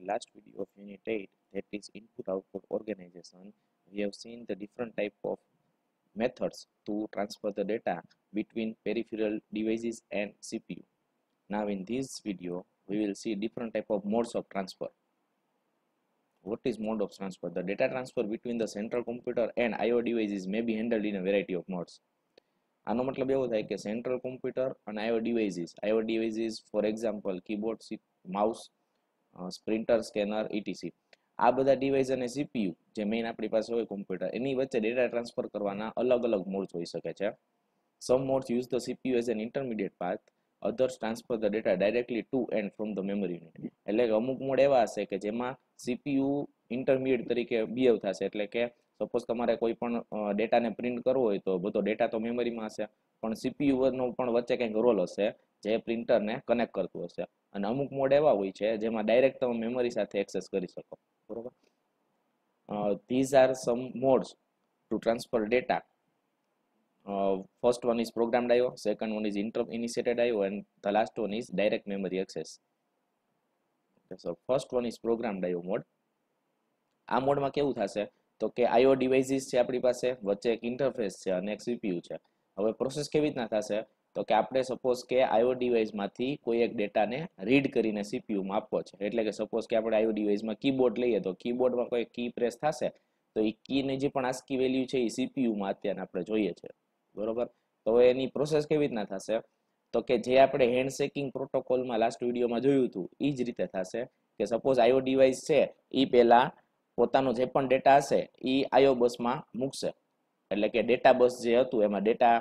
in last video of unit 8 that is input output organization we have seen the different type of methods to transfer the data between peripheral devices and CPU. Now in this video we will see different type of modes of transfer. What is mode of transfer? The data transfer between the central computer and IO devices may be handled in a variety of modes. આનો મતલબ એવો થાય કે central computer અને IO devices IO devices for example keyboard mouse printer scanner ETC આ બધા device અને CPU જે મેઇન આપણી પાસે હોય કોમ્પ્યુટર એની વચ્ચે ડેટા ટ્રાન્સફર કરવાના અલગ અલગ મોડ્સ હોઈ શકે છે some modes use the CPU as an intermediate path others transfer the data directly to and from the memory unit એટલે કે અમુક મોડ એવા હશે કે જેમાં સીપીયુ ઇન્ટરમીડિયેટ તરીકે બિહેવ થશે એટલે કે સપોઝ તમારે કોઈ પણ ડેટાને પ્રિન્ટ કરવો હોય તો બધો ડેટા તો મેમરીમાં હશે પણ સીપીયુનો પણ વચ્ચે કંઈક રોલ હશે જે પ્રિન્ટરને કનેક્ટ કરતું હશે અને અમુક મોડ એવા હોય છે જેમાં ડાયરેક્ટ તમે મેમરી સાથે એક્સેસ કરી શકો બરોબર these are some modes to transfer data first one is program IO second one is inter initiated આવ્યો and the last one is direct memory access okay first one is program IO mode આ મોડમાં કેવું થશે તો કે IO devices છે આપણી પાસે વચ્ચે એક ઇન્ટરફેસ છે અને એક સીપીયુ છે હવે પ્રોસેસ કેવી રીતના થશે તો કે આપણે સપોઝ કે આઈઓ ડિવાઇસમાંથી કોઈ એક ડેટાને રીડ કરીને સીપીયુમાં આપવો છે એટલે કે સપોઝ કે આપણે આઈઓ ડિવાઇસમાં કીબોર્ડ લઈએ તો કીબોર્ડમાં કોઈ કી પ્રેસ થશે તો એ કીની જે પણ આસ્કી વેલ્યુ છે એ સીપીયુમાં અત્યારે આપણે જોઈએ છે બરોબર તો એની પ્રોસેસ કેવી રીતના થશે તો કે જે આપણે હેન્ડશેકિંગ પ્રોટોકોલમાં લાસ્ટ વિડીયોમાં જોયું હતું એ જ રીતે થશે કે સપોઝ આઈઓ ડિવાઇસ છે એ પહેલાં પોતાનો જે પણ ડેટા હશે એ આઈઓ બસમાં મૂકશે એટલે કે ડેટા બસ જે હતું એમાં ડેટા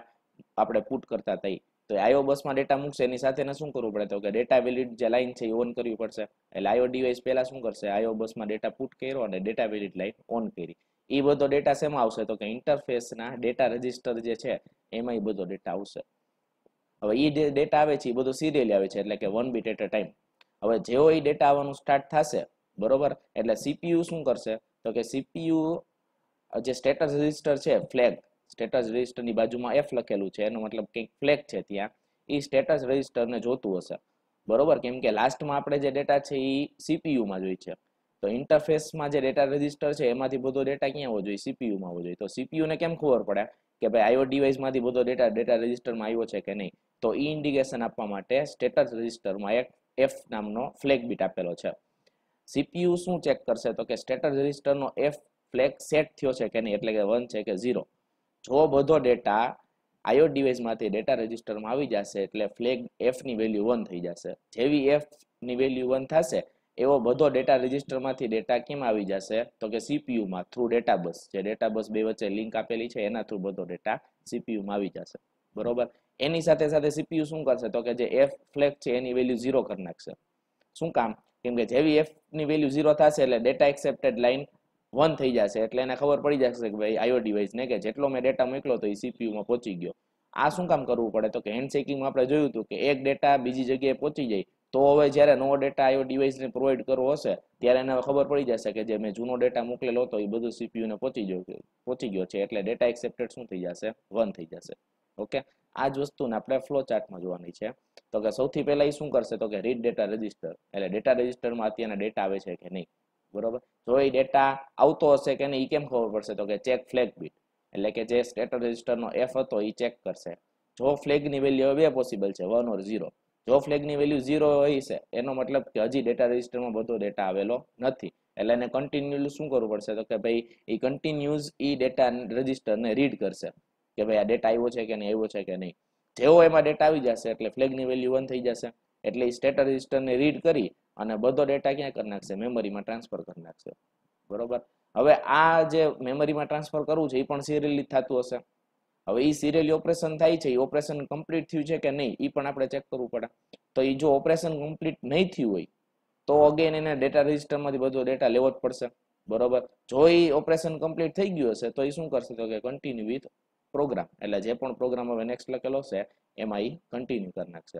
આપણે પુટ કરતા થઈ તો આઈઓ બસમાં ડેટા મૂકશે એની સાથે શું કરવું પડે તો કે ડેટા વેલિડ જે લાઇન છે એ ઓન કરવી પડશે એટલે આઈઓ ડિવાઇસ પહેલા શું કરશે આઈઓ બસમાં ડેટા પુટ કર્યો અને ડેટા વેલિડ લાઇન ઓન કરી એ બધો ડેટા શેમાં આવશે તો કે ઇન્ટરફેસના ડેટા રજિસ્ટર જે છે એમાં એ બધો ડેટા આવશે હવે એ ડેટા આવે છે એ બધો સિરિયલી આવે છે એટલે કે one bit at a time હવે જેવો એ ડેટા આવવાનું સ્ટાર્ટ થશે બરોબર એટલે સીપીયુ શું કરશે તો કે સીપીયુ જે સ્ટેટસ રજિસ્ટર છે ફ્લેગ સ્ટેટસ રજિસ્ટરની બાજુમાં એફ લખેલું છે એનો મતલબ કંઈક ફ્લેગ છે ત્યાં એ સ્ટેટસ રજિસ્ટરને જોતું હશે બરોબર કેમ કે લાસ્ટમાં આપણે જે ડેટા છે એ સીપીયુમાં જોઈએ છે તો ઇન્ટરફેસમાં જે ડેટા રજિસ્ટર છે એમાંથી બધો ડેટા ક્યાં હોવો જોઈએ સીપીયુમાં હોવો જોઈએ તો સીપીયુને કેમ ખબર પડે કે ભાઈ આઈઓ ડિવાઇસમાંથી બધો ડેટા ડેટા રજિસ્ટરમાં આવ્યો છે કે નહીં તો એ ઇન્ડિકેશન આપવા માટે સ્ટેટસ રજિસ્ટરમાં એક એફ નામનો ફ્લેગ બીટ આપેલો છે સીપીયુ શું ચેક કરશે તો કે સ્ટેટસ રજિસ્ટરનો એફ ફ્લેગ સેટ થયો છે કે નહીં એટલે કે વન છે કે ઝીરો જો બધો ડેટા આઈઓ ડિવાઇસમાંથી ડેટા રજિસ્ટરમાં આવી જશે એટલે ફ્લેગ એફની વેલ્યુ વન થઈ જશે જેવી એફની વેલ્યુ વન થશે એવો બધો ડેટા રજિસ્ટરમાંથી ડેટા કેમ આવી જશે તો કે સીપીયુમાં થ્રુ ડેટા બસ જે ડેટા બસ બે વચ્ચે લિંક આપેલી છે એના થ્રુ બધો ડેટા સીપીયુમાં આવી જશે બરોબર એની સાથે સાથે સીપીયુ શું કરશે તો કે જે એફ ફ્લેગ છે એની વેલ્યુ ઝીરો કરી નાખશે શું કામ કેમ કે જેવી એફની વેલ્યુ ઝીરો થશે એટલે ડેટા એક્સેપ્ટેડ લાઇન વન થઈ જશે એટલે એને ખબર પડી જશે કે ભાઈ આઈઓ ડિવાઇસને કે જેટલો મેં ડેટા મોકલો તો એ સીપીયુમાં પહોંચી ગયો આ શું કામ કરવું પડે તો કે હેન્ડ આપણે જોયું હતું કે એક ડેટા બીજી જગ્યાએ પહોંચી જાય તો હવે જ્યારે નવો ડેટા આઈઓ ડિવાઇસને પ્રોવાઈડ કરવો હશે ત્યારે એને ખબર પડી જશે કે જે મેં જૂનો ડેટા મોકલેલો હતો એ બધું સીપીયુને પહોંચી ગયો પહોંચી ગયો છે એટલે ડેટા એક્સેપ્ટેડ શું થઈ જશે વન થઈ જશે ઓકે આ જ વસ્તુને આપણે ફ્લો ચાર્ટમાં જોવાની છે તો કે સૌથી પહેલાં એ શું કરશે તો કે રીડ ડેટા રજિસ્ટર એટલે ડેટા રજિસ્ટરમાં અત્યારના ડેટા આવે છે કે નહીં બરોબર જો એ ડેટા આવતો હશે કે નહીં એ કેમ ખબર પડશે તો કે ચેક ફ્લેગ બીટ એટલે કે જે સ્ટેટર રજિસ્ટરનો એફ હતો એ ચેક કરશે જો ફ્લેગની વેલ્યુ બે પોસિબલ છે વન ઓર ઝીરો જો ફ્લેગની વેલ્યુ ઝીરો હોય છે એનો મતલબ કે હજી ડેટા રજિસ્ટરમાં બધો ડેટા આવેલો નથી એટલે એને કન્ટિન્યુઅલી શું કરવું પડશે તો કે ભાઈ એ કન્ટિન્યુઝ એ ડેટા રજિસ્ટરને રીડ કરશે કે ભાઈ આ ડેટા આવ્યો છે કે નહીં આવ્યો છે કે નહીં જેવો એમાં ડેટા આવી જશે એટલે ફ્લેગની વેલ્યુ વન થઈ જશે એટલે એ સ્ટેટર રજિસ્ટરને રીડ કરી અને બધો ડેટા ક્યાં કરી નાખશે મેમરીમાં ટ્રાન્સફર કરી નાખશે બરોબર હવે આ જે મેમરીમાં ટ્રાન્સફર કરવું છે એ પણ સિરિયલી થતું હશે હવે એ સિરિયલી ઓપરેશન થાય છે એ ઓપરેશન કમ્પ્લીટ થયું છે કે નહીં એ પણ આપણે ચેક કરવું પડે તો એ જો ઓપરેશન કમ્પ્લીટ નહીં થયું હોય તો અગેન એને ડેટા રજિસ્ટરમાંથી બધો ડેટા લેવો જ પડશે બરોબર જો એ ઓપરેશન કમ્પ્લીટ થઈ ગયું હશે તો એ શું કરશે તો કે કન્ટિન્યુ વિથ પ્રોગ્રામ એટલે જે પણ પ્રોગ્રામ હવે નેક્સ્ટ લખેલો છે એમાં એ કન્ટિન્યુ કરી નાખશે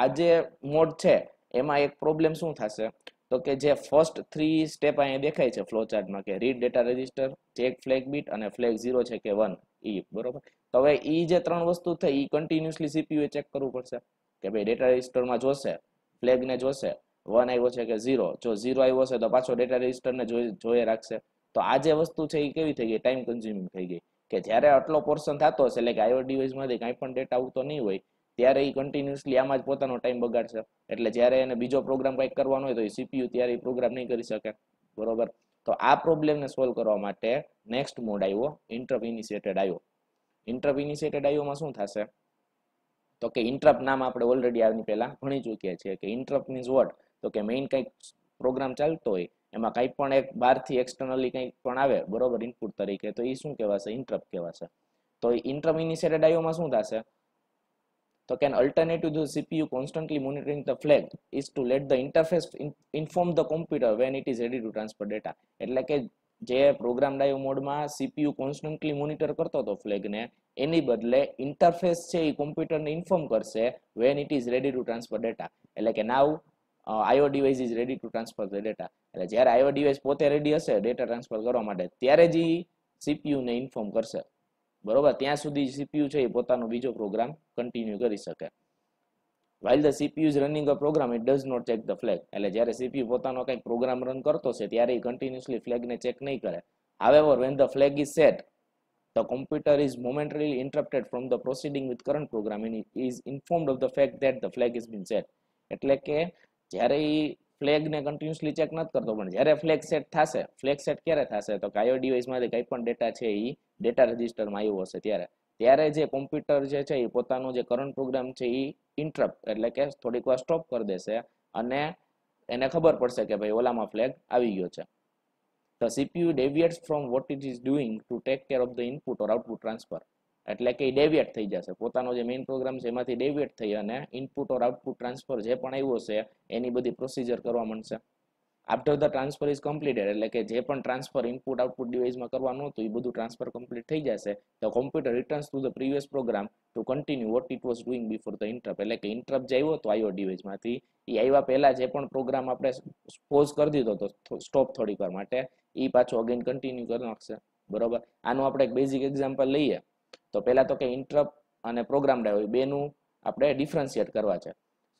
આ જે મોડ છે એમાં એક પ્રોબ્લેમ શું થશે તો કે જે ફર્સ્ટ થ્રી સ્ટેપ અહીંયા દેખાય છે ફ્લો ચાર્ટમાં કે read data register check flag bit અને ફ્લેગ ઝીરો છે કે વન ઈ e, બરોબર તો હવે ઈ e જે ત્રણ વસ્તુ થઈ ઈ કન્ટિન્યુઅસલી સીપીયુ ચેક કરવું પડશે કે ભાઈ ડેટા રજિસ્ટરમાં જોશે ફ્લેગને જોશે વન આવ્યો છે કે ઝીરો જો ઝીરો આવ્યો છે તો પાછો ડેટા રજિસ્ટરને જોઈએ રાખશે તો આ જે વસ્તુ છે એ કેવી થઈ ગઈ ટાઈમ કન્ઝ્યુમિંગ થઈ ગઈ કે જ્યારે આટલો પોર્શન થતો હશે એટલે કે આઈઓ ડિવાઇસમાંથી કાંઈ પણ ડેટા આવતો નહીં હોય ત્યારે એ કન્ટિન્યુઅસલી આમાં જ પોતાનો ટાઈમ બગાડશે એટલે જ્યારે એને બીજો પ્રોગ્રામ કંઈક કરવાનો હોય તો એ સીપીયુ ત્યારે એ પ્રોગ્રામ નહીં કરી શકે બરોબર તો આ પ્રોબ્લેમને સોલ્વ કરવા માટે નેક્સ્ટ મોડ આવ્યો ઇન્ટરપ ઇનિશિયેટેડ આવ્યો ઇન્ટરપ ઇનિશિયેટેડ આવ્યોમાં શું થશે તો કે ઇન્ટરપ નામ આપણે ઓલરેડી આની પહેલાં ભણી ચૂક્યા છીએ કે ઇન્ટરપ મીન્સ વોટ તો કે મેઇન કંઈક પ્રોગ્રામ ચાલતો હોય એમાં કંઈ પણ એક બહારથી એક્સટર્નલી કંઈક પણ આવે બરોબર ઇનપુટ તરીકે તો એ શું કહેવાશે ઇન્ટરપ કહેવાશે તો ઇન્ટરપ ઇનિશિયેટેડ આવ્યોમાં શું થશે So an alternative to the CPU constantly monitoring the flag is to let the interface in, inform the computer when it is ready to transfer data. એટલે કે જે પ્રોગ્રામ ડાયો મોડમાં CPU કોન્સ્ટન્ટલી મોનિટર કરતો હતો ફ્લેગને એની બદલે ઇન્ટરફેસ છે એ કોમ્પ્યુટરને ઇન્ફોર્મ કરશે when it is ready to transfer data એટલે કે now IO device is ready to transfer the data એટલે જ્યારે આઈઓ ડિવાઇસ પોતે રેડી હશે ડેટા ટ્રાન્સફર કરવા માટે ત્યારે જ સીપીયુ ને ઇન્ફોર્મ કરશે બરોબર ત્યાં સુધી સીપીયુ છે એ પોતાનો બીજો પ્રોગ્રામ કન્ટિન્યુ કરી શકે while the CPU is running a program it does not check the flag એટલે જ્યારે સીપીયુ પોતાનો કંઈક પ્રોગ્રામ રન કરતો છે ત્યારે એ કન્ટિન્યુઅસલી ફ્લેગને ચેક નહીં કરે however when the flag is set the computer is momentarily interrupted from the proceeding with current program is is informed the fact fact that the flag has been એટલે કે જ્યારે flag ને continuously check નથી કરતો પણ જ્યારે flag set થશે flag set ક્યારે થશે તો કાયો ડિવાઇસમાંથી કંઈ પણ ડેટા છે એ ડેટા રજિસ્ટરમાં આવ્યો હશે ત્યારે ત્યારે જે કોમ્પ્યુટર જે છે એ પોતાનો જે કરંટ પ્રોગ્રામ છે એ ઇન્ટરપ્ટ એટલે કે થોડીક વાર સ્ટોપ કરી દેશે અને એને ખબર પડશે કે ભાઈ ઓલામાં ફ્લેગ આવી ગયો છે તો CPU deviates from what it is doing to take care of the input or output transfer. એટલે કે ડેવિએટ થઈ જશે પોતાનો જે મેઇન પ્રોગ્રામ છે એમાંથી ડેવિએટ થઈ અને ઇનપુટ ઓર આઉટપુટ ટ્રાન્સફર જે પણ આવ્યો છે એની બધી પ્રોસીજર કરવા માંડશે after the transfer is completed એટલે કે જે પણ ટ્રાન્સફર ઇનપુટ આઉટપુટ ડિવાઇસમાં કરવાનું હતું એ બધું ટ્રાન્સફર કમ્પ્લીટ થઈ જશે તો computer returns to the previous program to continue what it was doing before the interrupt એટલે કે ઇન્ટરપ જે આવ્યો હતો આઈઓ ડિવાઇસમાંથી એ આવ્યા પહેલાં જે પણ પ્રોગ્રામ આપણે પોઝ કરી દીધો હતો સ્ટોપ થોડીક વાર માટે એ પાછો અગેન કન્ટિન્યુ કરી નાખશે બરોબર આનું આપણે એક બેઝિક એક્ઝામ્પલ લઈએ તો પહેલાં તો કે ઇન્ટરપ્ટ અને પ્રોગ્રામ ડાયો બેનું આપણે ડિફરન્શિએટ કરવા છે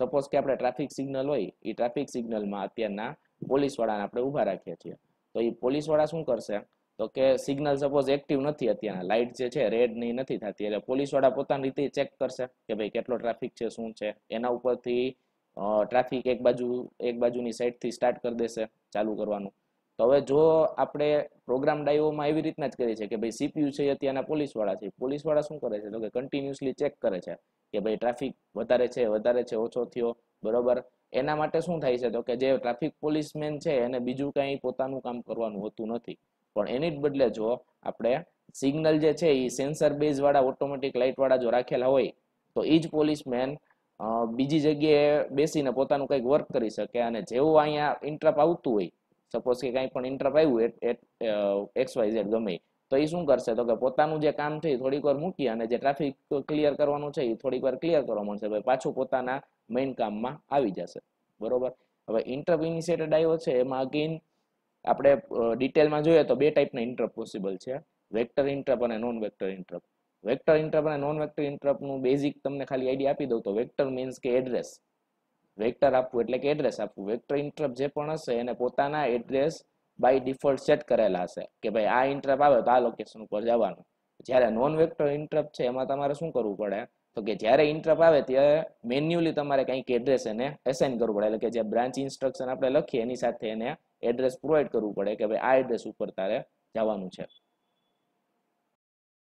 સપોઝ કે આપણે ટ્રાફિક સિગ્નલ હોય એ ટ્રાફિક સિગ્નલમાં અત્યારના પોલીસવાળાને આપણે ઊભા રાખીએ છીએ તો એ પોલીસવાળા શું કરશે તો કે સિગ્નલ સપોઝ એક્ટિવ નથી અત્યારના લાઇટ જે છે રેડ ની નથી થતી એટલે પોલીસવાળા પોતાની રીતે ચેક કરશે કે ભાઈ કેટલો ટ્રાફિક છે શું છે એના ઉપરથી ટ્રાફિક એક બાજુ એક બાજુની સાઈડથી સ્ટાર્ટ કરી દેશે ચાલુ કરવાનું તો હવે જો આપણે પ્રોગ્રામ ડાયવોમાં એવી રીતના જ કરીએ છીએ કે ભાઈ સીપીયુ છે અત્યારના પોલીસવાળા છે પોલીસવાળા શું કરે છે તો કે કન્ટિન્યુઅસલી ચેક કરે છે કે ભાઈ ટ્રાફિક વધારે છે વધારે છે ઓછો થયો બરોબર એના માટે શું થાય છે તો કે જે ટ્રાફિક પોલીસમેન છે એને બીજું કંઈ પોતાનું કામ કરવાનું હોતું નથી પણ એની જ બદલે જો આપણે સિગ્નલ જે છે એ સેન્સર બેઝવાળા ઓટોમેટિક લાઇટવાળા જો રાખેલા હોય તો એ જ પોલીસમેન બીજી જગ્યાએ બેસીને પોતાનું કંઈક વર્ક કરી શકે અને જેવું અહીંયા ઇન્ટરપ આવતું હોય સપોઝ કે કંઈ પણ ઇન્ટરપ આવ્યું એટ એક્સ વાય ઝેડ ગમે તો એ શું કરશે તો કે પોતાનું જે કામ છે એ થોડીક વાર મૂકી અને જે ટ્રાફિક ક્લિયર કરવાનું છે એ થોડીક વાર ક્લિયર કરવા મળશે ભાઈ પાછું પોતાના મેઇન કામમાં આવી જશે બરોબર હવે ઇન્ટરપ ઇનિશિયેટેડ આવ્યો છે એમાં અગેન આપણે ડિટેલમાં જોઈએ તો બે ટાઈપના ઇન્ટરપ પોસિબલ છે વેક્ટર ઇન્ટરપ અને non vector interrupt vector interrupt અને નોન વેક્ટર ઇન્ટરપનું બેઝિક તમને ખાલી આઈડિયા આપી દઉં તો વેક્ટર મીન્સ કે એડ્રેસ વેક્ટર આપવું એટલે કે એડ્રેસ આપવું વેક્ટર ઇન્ટરપ્ટ જે પણ હશે એને પોતાના એડ્રેસ બાય ડિફોલ્ટ સેટ કરેલા હશે કે ભાઈ આ ઇન્ટરપ્ટ આવે તો આ લોકેશન ઉપર જવાનું જ્યારે નોન વેક્ટર ઇન્ટરપ્ટ છે એમાં તમારે શું કરવું પડે તો કે જ્યારે ઇન્ટરપ્ટ આવે ત્યારે મેન્યુઅલી તમારે કંઈક એડ્રેસ એને એસાઇન કરવું પડે એટલે કે જે બ્રાન્ચ ઇન્સ્ટ્રક્શન આપણે લખીએ એની સાથે એને એડ્રેસ પ્રોવાઈડ કરવું પડે કે ભાઈ આ એડ્રેસ ઉપર તારે જવાનું છે